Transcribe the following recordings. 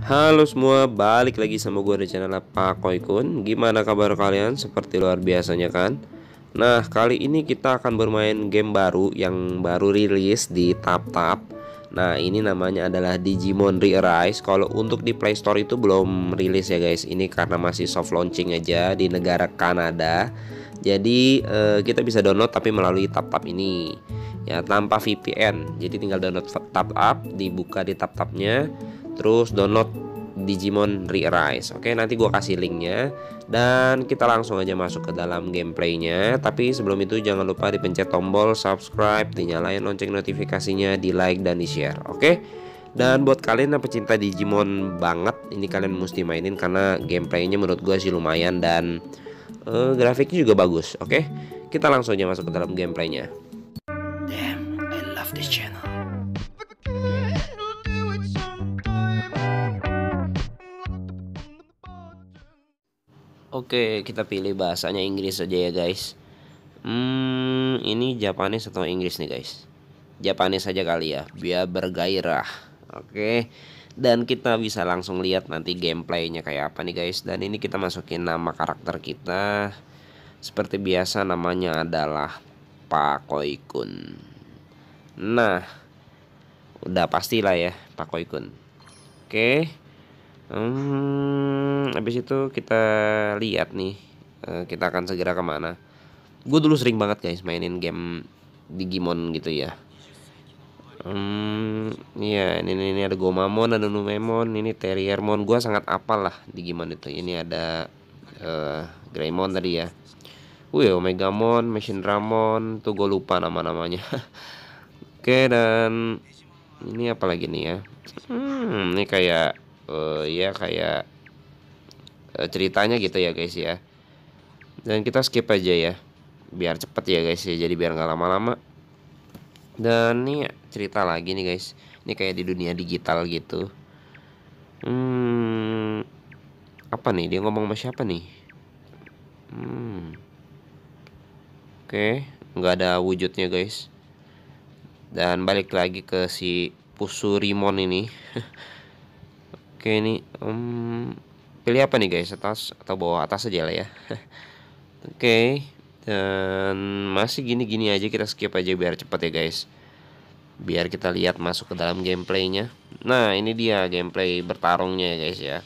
Halo semua, balik lagi sama gue di channel Pak Koikun Gimana kabar kalian? Seperti luar biasanya kan? Nah, kali ini kita akan bermain game baru yang baru rilis di TapTap -tap. Nah, ini namanya adalah Digimon re Kalau untuk di Play Store itu belum rilis ya guys Ini karena masih soft launching aja di negara Kanada jadi uh, kita bisa download tapi melalui TapTap ini ya tanpa VPN. Jadi tinggal download TapTap, dibuka di TapTapnya, terus download Digimon Re-Rise Oke nanti gue kasih linknya Dan kita langsung aja masuk ke dalam gameplaynya Tapi sebelum itu jangan lupa dipencet tombol subscribe Dinyalain lonceng notifikasinya di like dan di share Oke dan buat kalian yang pecinta Digimon banget Ini kalian mesti mainin karena gameplaynya menurut gue sih lumayan dan uh, grafiknya juga bagus oke okay? kita langsung aja masuk ke dalam gameplaynya damn I love this channel Oke, kita pilih bahasanya Inggris aja ya guys. Hmm, ini Japanese atau Inggris nih guys? Japanese saja kali ya, biar bergairah. Oke. Okay dan kita bisa langsung lihat nanti gameplaynya kayak apa nih guys dan ini kita masukin nama karakter kita seperti biasa namanya adalah Pak Koikun nah udah pastilah ya Pak Koikun oke hmm, habis itu kita lihat nih eh, kita akan segera kemana gue dulu sering banget guys mainin game Digimon gitu ya Hmm, ya ini, ini ada Gomamon, ada Numemon, ini Terriermon. Gua sangat apal lah gimana itu. Ini ada uh, Greymon tadi ya. Wih, Mon, Machine Ramon, tuh gue lupa nama-namanya. Oke, dan ini apa lagi nih ya? Hmm, ini kayak uh, ya kayak uh, ceritanya gitu ya guys ya. Dan kita skip aja ya, biar cepet ya guys ya. Jadi biar nggak lama-lama dan ini cerita lagi nih guys ini kayak di dunia digital gitu hmm apa nih dia ngomong sama siapa nih hmm oke okay. nggak ada wujudnya guys dan balik lagi ke si pusurimon ini oke ini um, pilih apa nih guys atas atau bawah atas aja lah ya oke okay dan masih gini-gini aja kita skip aja biar cepet ya guys biar kita lihat masuk ke dalam gameplaynya nah ini dia gameplay bertarungnya ya guys ya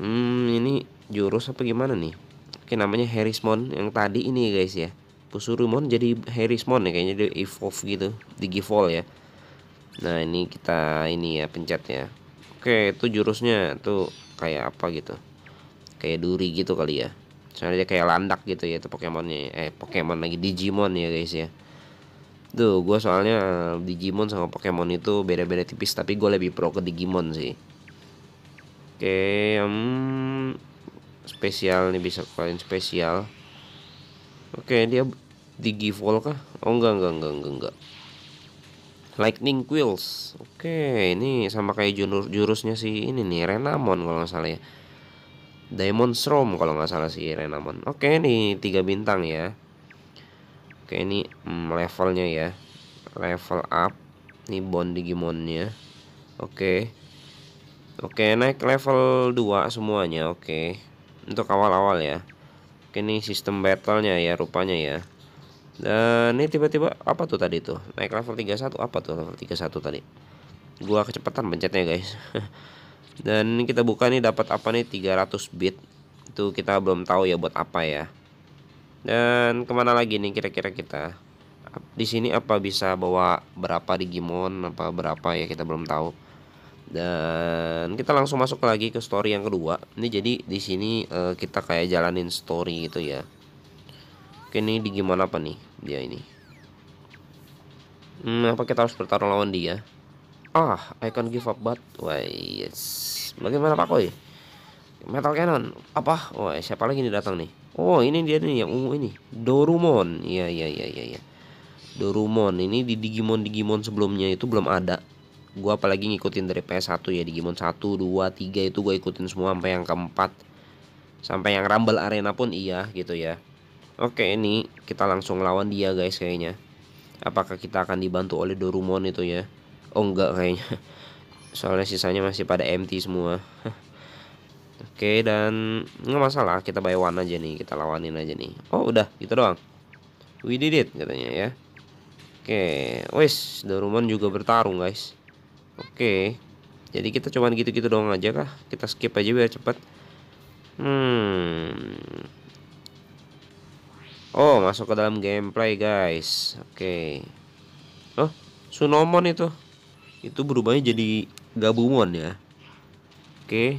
hmm ini jurus apa gimana nih oke namanya Harrismon yang tadi ini ya guys ya Pusurumon jadi Harrismon ya kayaknya dia evolve gitu di Givol ya nah ini kita ini ya pencetnya oke itu jurusnya tuh kayak apa gitu kayak duri gitu kali ya soalnya dia kayak landak gitu ya itu Pokemonnya ya. eh Pokemon lagi Digimon ya guys ya tuh gue soalnya eh, Digimon sama Pokemon itu beda-beda tipis tapi gue lebih pro ke Digimon sih oke okay, hmm, spesial nih bisa kalian spesial oke dia Digivol kah oh enggak enggak enggak enggak, enggak. Lightning Quills. Oke, ini sama kayak jurus jurusnya sih ini nih, Renamon kalau nggak salah ya. Diamond Storm kalau nggak salah si Renamon. Oke ini tiga bintang ya. Oke ini mm, levelnya ya. Level up. Ini bond Digimonnya. Oke. Oke naik level 2 semuanya. Oke. Untuk awal-awal ya. Oke ini sistem battlenya ya rupanya ya. Dan ini tiba-tiba apa tuh tadi tuh? Naik level 31 apa tuh level 31 tadi? Gua kecepatan pencetnya guys. dan kita buka nih dapat apa nih 300 bit itu kita belum tahu ya buat apa ya dan kemana lagi nih kira-kira kita di sini apa bisa bawa berapa Digimon apa berapa ya kita belum tahu dan kita langsung masuk lagi ke story yang kedua ini jadi di sini uh, kita kayak jalanin story gitu ya oke ini Digimon apa nih dia ini hmm, apa kita harus bertarung lawan dia Ah, icon give up but why yes. Bagaimana Pak Koi? Metal Cannon. Apa? Wah, siapa lagi nih datang nih? Oh, ini dia nih yang ungu ini. Dorumon. Iya, iya, iya, iya, iya. Dorumon. Ini di Digimon Digimon sebelumnya itu belum ada. Gua apalagi ngikutin dari PS1 ya Digimon 1, 2, 3 itu gua ikutin semua sampai yang keempat. Sampai yang Rumble Arena pun iya gitu ya. Oke, ini kita langsung lawan dia guys kayaknya. Apakah kita akan dibantu oleh Dorumon itu ya? oh enggak kayaknya soalnya sisanya masih pada empty semua Oke dan nggak masalah kita buy one aja nih kita lawanin aja nih oh udah gitu doang we did it katanya ya Oke wes Daruman juga bertarung guys Oke jadi kita cuman gitu-gitu doang aja kah kita skip aja biar cepet Hmm Oh masuk ke dalam gameplay guys Oke Oh Sunomon itu itu berubahnya jadi gabungan ya oke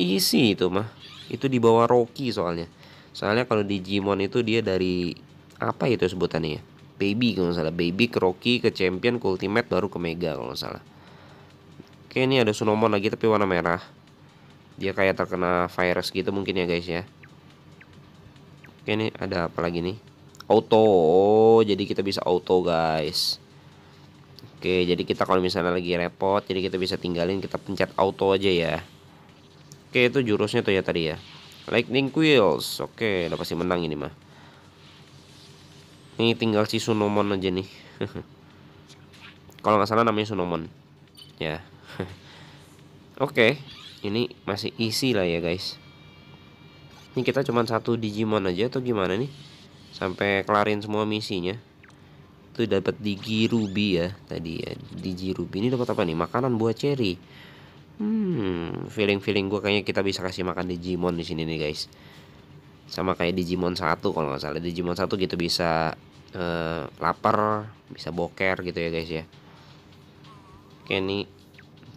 isi itu mah itu di bawah Rocky soalnya soalnya kalau di jimon itu dia dari apa itu sebutannya ya baby kalau nggak salah baby ke Rocky ke Champion ke Ultimate baru ke Mega kalau nggak salah oke ini ada Sunomon lagi tapi warna merah dia kayak terkena virus gitu mungkin ya guys ya oke ini ada apa lagi nih auto oh, jadi kita bisa auto guys Oke, jadi kita kalau misalnya lagi repot, jadi kita bisa tinggalin, kita pencet auto aja ya. Oke, itu jurusnya tuh ya tadi ya. Lightning Quills. Oke, udah pasti menang ini mah. Ini tinggal si Sunomon aja nih. kalau nggak salah namanya Sunomon. Ya. Oke, ini masih isi lah ya guys. Ini kita cuma satu Digimon aja atau gimana nih? Sampai kelarin semua misinya itu dapat digi ruby ya tadi ya digi ruby ini dapat apa nih makanan buah cherry hmm feeling feeling gue kayaknya kita bisa kasih makan digimon di sini nih guys sama kayak digimon satu kalau nggak salah digimon satu gitu bisa uh, lapar bisa boker gitu ya guys ya oke nih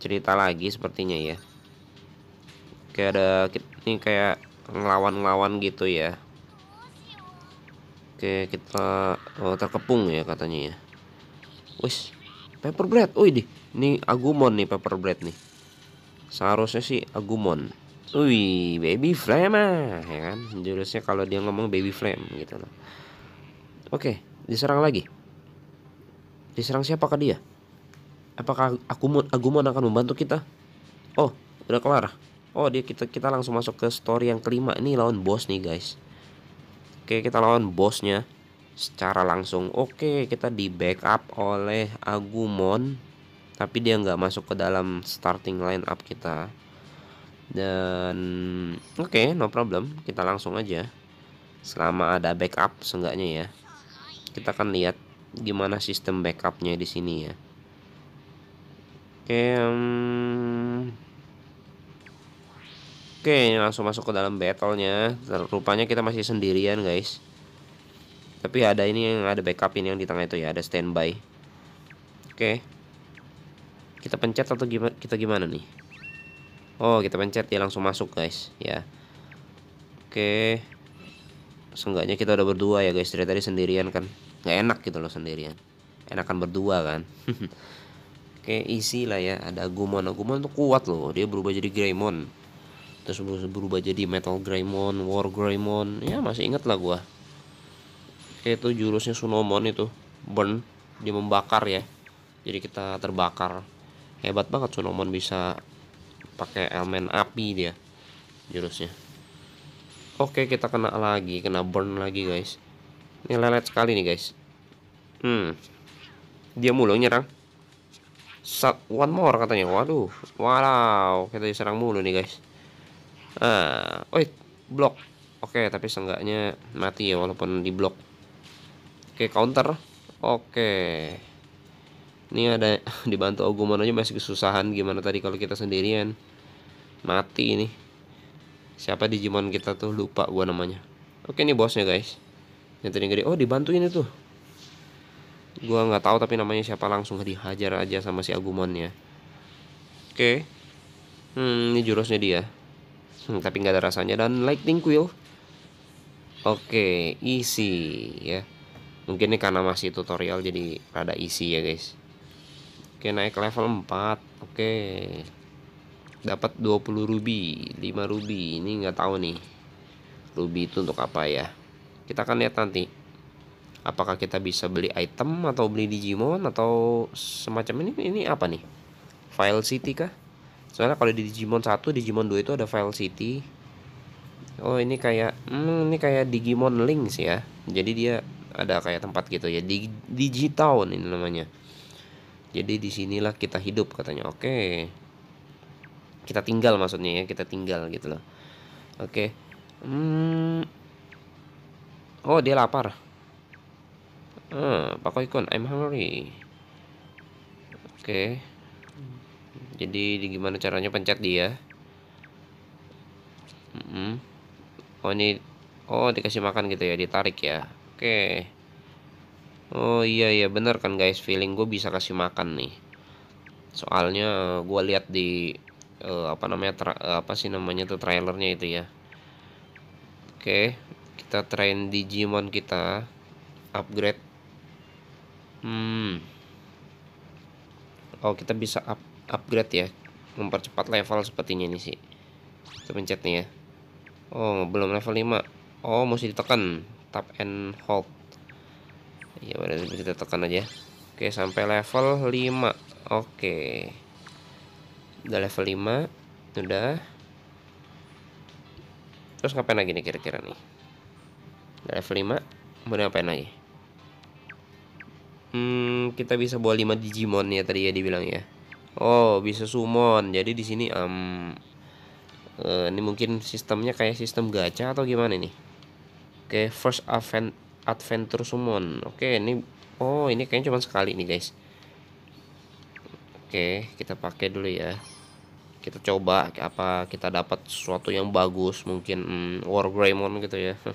cerita lagi sepertinya ya kayak ada ini kayak ngelawan-ngelawan gitu ya Oke, kita oh, terkepung ya katanya ya. Wis, paper bread. Wih deh, ini Agumon nih paper bread nih. Seharusnya sih Agumon. Wih, baby flame ah, ya kan? Jurusnya kalau dia ngomong baby flame gitu loh. Oke, diserang lagi. Diserang siapa kah dia? Apakah Agumon Agumon akan membantu kita? Oh, udah kelar. Oh, dia kita kita langsung masuk ke story yang kelima. Ini lawan bos nih, guys Oke, kita lawan bosnya secara langsung. Oke, kita di backup oleh Agumon, tapi dia nggak masuk ke dalam starting line up kita. Dan oke, no problem, kita langsung aja. Selama ada backup, seenggaknya ya. Kita akan lihat gimana sistem backupnya di sini ya. Oke, okay, um, Oke, ini langsung masuk ke dalam battle-nya. Rupanya kita masih sendirian, guys. Tapi ada ini yang ada backup ini yang di tengah itu ya, ada standby. Oke. Kita pencet atau gimana kita gimana nih? Oh, kita pencet dia langsung masuk, guys. Ya. Oke. Seenggaknya kita udah berdua ya, guys. Dari tadi sendirian kan. nggak enak gitu loh sendirian. Enakan berdua kan. Oke, isi lah ya. Ada Gumon. Gumon tuh kuat loh. Dia berubah jadi Greymon terus berubah jadi Metal Greymon, War Greymon, ya masih inget lah gua. Itu jurusnya Sunomon itu, burn, dia membakar ya. Jadi kita terbakar. Hebat banget Sunomon bisa pakai elemen api dia jurusnya. Oke, kita kena lagi, kena burn lagi, guys. Ini lelet sekali nih, guys. Hmm. Dia mulu nyerang. Sat one more katanya. Waduh. Wow, kita diserang mulu nih, guys uh, oi blok oke okay, tapi seenggaknya mati ya walaupun di blok oke okay, counter oke okay. ini ada dibantu Ogumon aja masih kesusahan gimana tadi kalau kita sendirian mati ini siapa Digimon kita tuh lupa gua namanya oke okay, ini bosnya guys yang tadi gede oh ini tuh, gua nggak tahu tapi namanya siapa langsung dihajar aja sama si Agumon ya oke okay. hmm ini jurusnya dia hmm, tapi nggak ada rasanya dan lightning quill oke okay, isi ya mungkin ini karena masih tutorial jadi rada isi ya guys oke okay, naik level 4 oke okay. dapat 20 ruby 5 ruby ini nggak tahu nih ruby itu untuk apa ya kita akan lihat nanti apakah kita bisa beli item atau beli digimon atau semacam ini ini apa nih file city kah soalnya kalau di Digimon 1 Digimon 2 itu ada file city oh ini kayak hmm, ini kayak Digimon Links ya jadi dia ada kayak tempat gitu ya di Digitown ini namanya jadi disinilah kita hidup katanya oke kita tinggal maksudnya ya kita tinggal gitu loh oke hmm. oh dia lapar Hmm, Pak Koikon I'm hungry oke okay jadi gimana caranya pencet dia oh ini oh dikasih makan gitu ya ditarik ya oke oh iya iya bener kan guys feeling gue bisa kasih makan nih soalnya eh, gue lihat di uh, apa namanya tra, uh, apa sih namanya tuh trailernya itu ya oke kita train Digimon kita upgrade hmm oh kita bisa up upgrade ya mempercepat level sepertinya ini sih kita pencet nih ya oh belum level 5 oh mesti ditekan tap and hold ya udah kita tekan aja oke sampai level 5 oke udah level 5 udah terus ngapain lagi nih kira-kira nih udah level 5 mau ngapain lagi hmm kita bisa bawa 5 digimon ya tadi ya dibilang ya Oh, bisa summon. Jadi di sini um, uh, ini mungkin sistemnya kayak sistem gacha atau gimana nih? Oke, okay, first advent adventure summon. Oke, okay, ini oh, ini kayaknya cuma sekali nih, guys. Oke, okay, kita pakai dulu ya. Kita coba apa kita dapat sesuatu yang bagus, mungkin mm, war greymon gitu ya.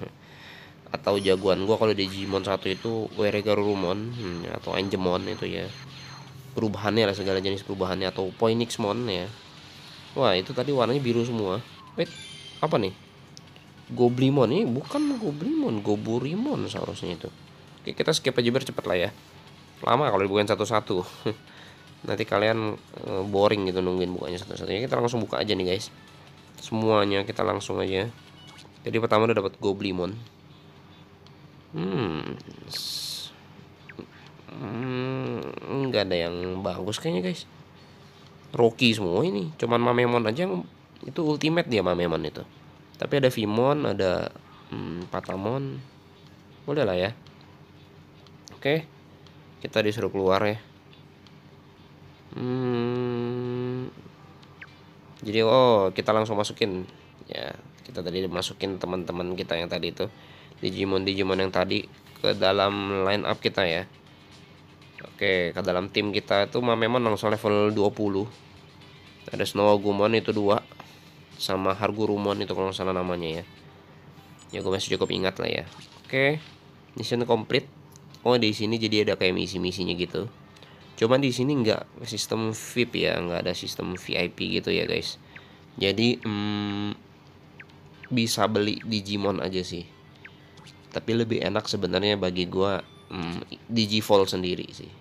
atau jagoan gua kalau di Jimon satu itu Weregarurumon hmm, atau Anjemon itu ya perubahannya lah segala jenis perubahannya atau Poinixmon ya wah itu tadi warnanya biru semua wait apa nih Goblimon ini bukan Goblimon Goburimon seharusnya itu oke kita skip aja biar cepet lah ya lama kalau dibukain satu-satu nanti kalian eh, boring gitu nungguin bukanya satu-satunya kita langsung buka aja nih guys semuanya kita langsung aja jadi pertama udah dapat Goblimon hmm Hmm, nggak hmm, ada yang bagus kayaknya guys Rocky semua ini cuman Mamemon aja yang itu ultimate dia Mamemon itu tapi ada Vimon ada hmm, Patamon boleh lah ya oke kita disuruh keluar ya hmm, jadi oh kita langsung masukin ya kita tadi masukin teman-teman kita yang tadi itu Digimon Digimon yang tadi ke dalam line up kita ya Oke, ke dalam tim kita itu memang langsung level 20. Ada Snow itu dua sama Hargurumon itu kalau salah namanya ya. Ya gue masih cukup ingat lah ya. Oke, mission complete. Oh di sini jadi ada kayak misi-misinya gitu. Cuman di sini nggak sistem VIP ya, nggak ada sistem VIP gitu ya guys. Jadi hmm, bisa beli Digimon aja sih. Tapi lebih enak sebenarnya bagi gua hmm, Digivolve sendiri sih.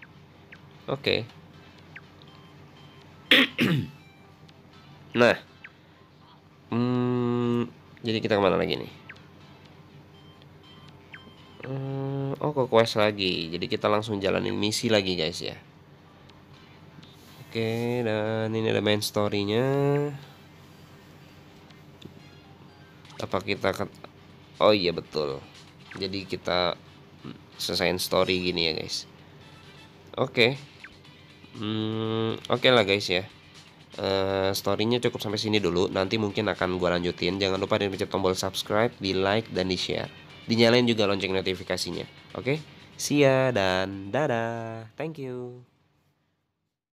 Oke. Okay. nah. Hmm, jadi kita kemana lagi nih? Hmm, oh ke quest lagi. Jadi kita langsung jalanin misi lagi guys ya. Oke, dan ini ada main story-nya. Apa kita ke Oh iya betul. Jadi kita selesaiin story gini ya guys. Oke. Okay hmm, oke okay lah guys ya Uh, storynya cukup sampai sini dulu nanti mungkin akan gue lanjutin jangan lupa di pencet tombol subscribe di like dan di share dinyalain juga lonceng notifikasinya oke okay? see ya dan dadah thank you